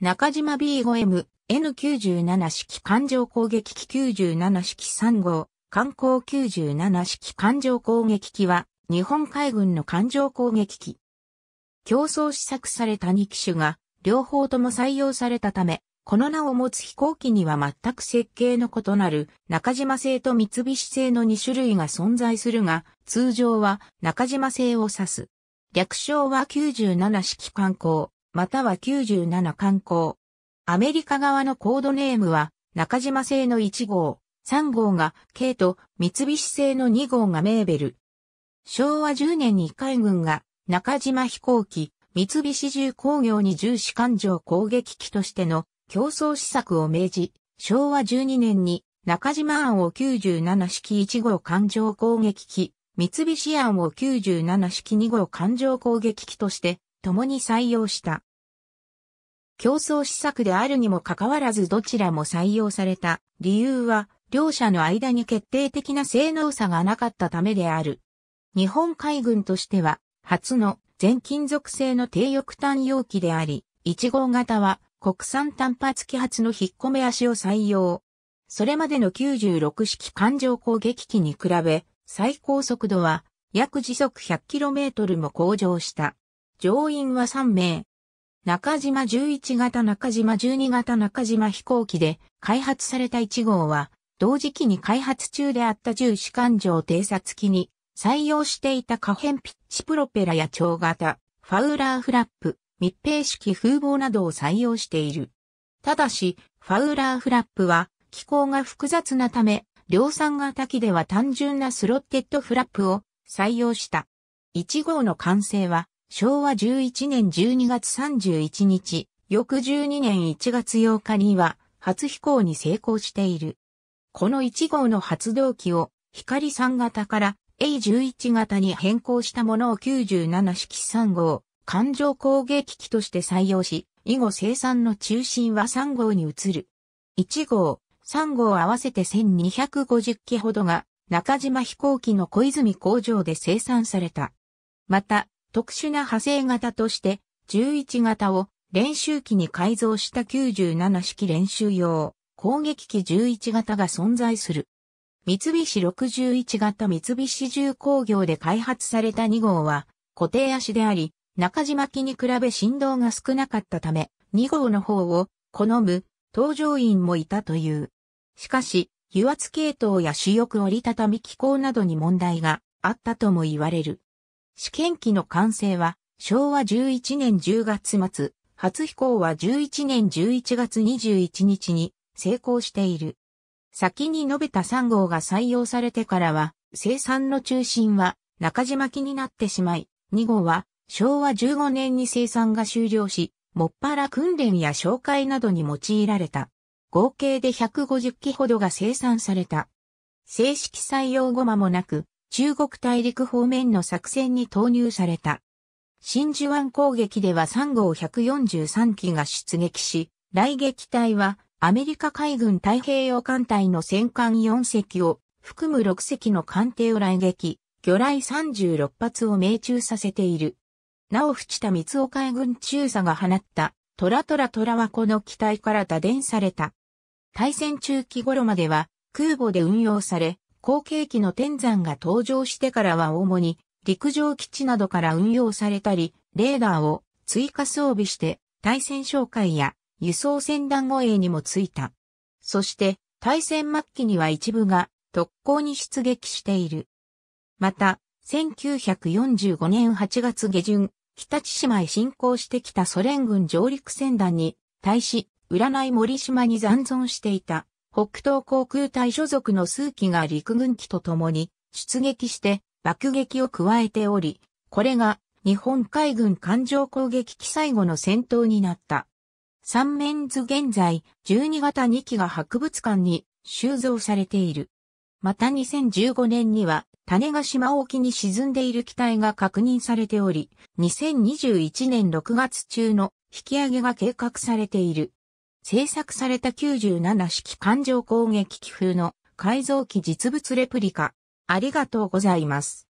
中島 B5M、N97 式艦上攻撃機97式3号、艦砲97式艦上攻撃機は、日本海軍の艦上攻撃機。競争試作された2機種が、両方とも採用されたため、この名を持つ飛行機には全く設計の異なる中島製と三菱製の2種類が存在するが、通常は中島製を指す。略称は97式艦砲。または97観光。アメリカ側のコードネームは、中島製の1号、3号が K と三菱製の2号がメーベル。昭和10年に海軍が中島飛行機、三菱重工業に重視艦上攻撃機としての競争施策を命じ、昭和12年に中島案を97式1号艦上攻撃機、三菱案を97式2号艦上攻撃機として共に採用した。競争施策であるにもかかわらずどちらも採用された理由は、両者の間に決定的な性能差がなかったためである。日本海軍としては、初の全金属製の低翼単容器であり、1号型は国産単発揮発の引っ込め足を採用。それまでの96式艦上攻撃機に比べ、最高速度は約時速 100km も向上した。乗員は3名。中島11型中島12型中島飛行機で開発された1号は、同時期に開発中であった重視艦上偵察機に採用していた可変ピッチプロペラや長型、ファウラーフラップ、密閉式風防などを採用している。ただし、ファウラーフラップは機構が複雑なため、量産型機では単純なスロッテッドフラップを採用した。1号の完成は昭和11年12月31日、翌12年1月8日には初飛行に成功している。この1号の発動機を光3型から A11 型に変更したものを97式3号、環状攻撃機として採用し、以後生産の中心は3号に移る。1号、3号合わせて1250機ほどが中島飛行機の小泉工場で生産された。また、特殊な派生型として、11型を練習機に改造した97式練習用攻撃機11型が存在する。三菱61型三菱重工業で開発された2号は固定足であり、中島機に比べ振動が少なかったため、2号の方を好む搭乗員もいたという。しかし、油圧系統や主翼折りたたみ機構などに問題があったとも言われる。試験機の完成は昭和11年10月末、初飛行は11年11月21日に成功している。先に述べた3号が採用されてからは、生産の中心は中島機になってしまい、2号は昭和15年に生産が終了し、もっぱら訓練や紹介などに用いられた。合計で150機ほどが生産された。正式採用後間もなく、中国大陸方面の作戦に投入された。真珠湾攻撃では3号143機が出撃し、雷撃隊はアメリカ海軍太平洋艦隊の戦艦4隻を含む6隻の艦艇を雷撃、魚雷36発を命中させている。なお淵田光雄海軍中佐が放ったトラトラトラはこの機体から打電された。対戦中期頃までは空母で運用され、後継機の天山が登場してからは主に陸上基地などから運用されたり、レーダーを追加装備して対戦哨戒や輸送船団護衛にもついた。そして対戦末期には一部が特攻に出撃している。また、1945年8月下旬、北千島へ侵攻してきたソ連軍上陸船団に対し、占い森島に残存していた北東航空隊所属の数機が陸軍機と共に出撃して爆撃を加えており、これが日本海軍艦上攻撃機最後の戦闘になった。三面図現在、12型2機が博物館に収蔵されている。また2015年には種子島沖に沈んでいる機体が確認されており、2021年6月中の引き上げが計画されている。制作された97式艦上攻撃機風の改造機実物レプリカ。ありがとうございます。